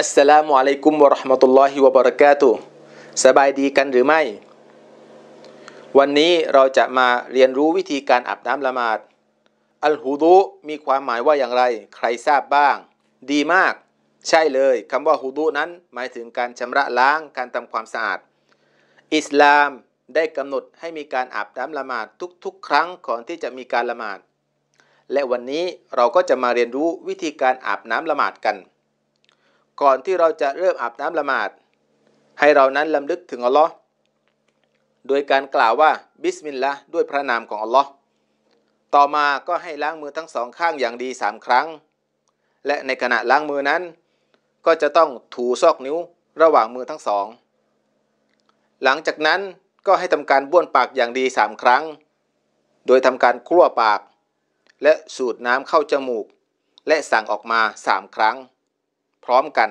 อัสสลามุอะลัยกุมวะราะห์มะตุลลอฮิวะบะเราะกาตุสบายดีกันหรือไม่ วันนี้เราจะมาเรียนรู้วิธีการอาบน้ำละหมาด อัลฮูดู มีความหมายว่าอย่างไร ใครทราบบ้าง ดีมาก ใช่เลย คำว่าฮูดูนั้นหมายถึงการชำระล้างการทำความสะอาด อิสลามได้กำหนดให้มีการอาบน้ำละหมาดทุกๆ ครั้งก่อนที่จะมีการละหมาด และวันนี้เราก็จะมาเรียนรู้วิธีการอาบน้ำละหมาดกันก่อนที่เราจะเริ่มอาบน้ำละหมาด ให้เรานั้นลำลึกถึงอัลลอฮ์โดยการกล่าวว่าบิสมิลลาห์ด้วยพระนามของอัลลอฮ์ต่อมาก็ให้ล้างมือทั้งสองข้างอย่างดีสามครั้ง และในขณะล้างมือนั้นก็จะต้องถูซอกนิ้วระหว่างมือทั้งสอง หลังจากนั้นก็ให้ทำการบ้วนปากอย่างดีสามครั้ง โดยทำการครั่วปาก และสูดน้ำเข้าจมูก และสั่งออกมาสามครั้งร้อมกัน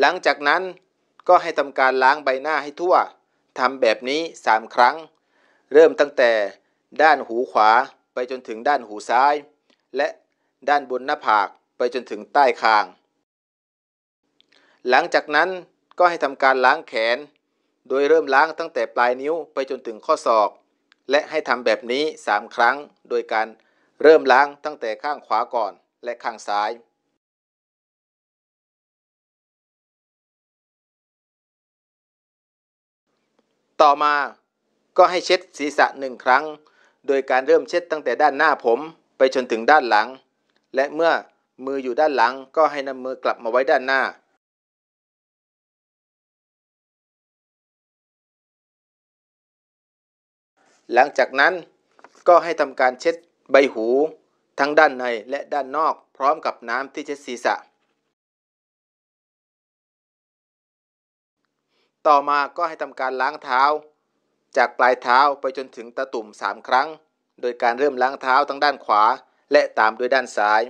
หลังจากนั้นก็ให้ทำการล้างใบหน้าให้ทั่ว ทำแบบนี้ 3 ครั้ง เริ่มตั้งแต่ด้านหูขวาไปจนถึงด้านหูซ้าย และด้านบนหน้าผากไปจนถึงใต้คาง หลังจากนั้นก็ให้ทำการล้างแขน โดยเริ่มล้างตั้งแต่ปลายนิ้วไปจนถึงข้อศอก และให้ทำแบบนี้3ครั้ง โดยการเริ่มล้างตั้งแต่ข้างขวาก่อนและข้างซ้าย ต่อมาก็ให้เช็ดศีรษะหนึ่งครั้ง โดยการเริ่มเช็ดตั้งแต่ด้านหน้าผมไปจนถึงด้านหลัง และเมื่อมืออยู่ด้านหลังก็ให้นำมือกลับมาไว้ด้านหน้า หลังจากนั้นก็ให้ทำการเช็ดใบหูทั้งด้านในและด้านนอกพร้อมกับน้ำที่เช็ดศีรษะ ต่อมาก็ให้ทำการล้างเท้าจากปลายเท้าไปจนถึงตะตุ่ม3ครั้ง โดยการเริ่มล้างเท้าทั้งด้านขวาและตามด้วยด้านซ้าย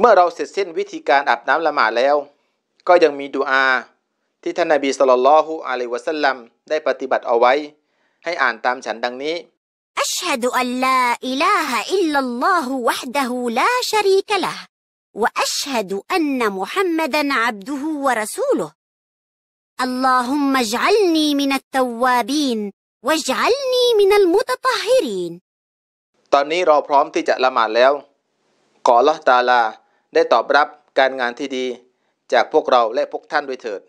เมื่อเราเสร็จสิ้นวิธีการอาบน้ำละหมาดแล้ว ก็ยังมีดูอา ที่ท่านนาบีสุลต่านลฮุอะลัยวะสัลลัม ได้ปฏิบัติเอาไว้ ให้อ่านตามฉันดังนี้อ ش ه د أ ลล ا إله إلا الله وحده لا شريك له وأشهد أن م ح م ัน عبده ورسوله اللهم اجعلني من ا ل ت و ا ب ي ั واجعلني من المتطهرين ตอนนี้เราพร้อมที่จะละหมาดแล้วขอละตาลาได้ตอบรับการงานที่ดีจากพวกเราและพวกท่านด้วยเถิด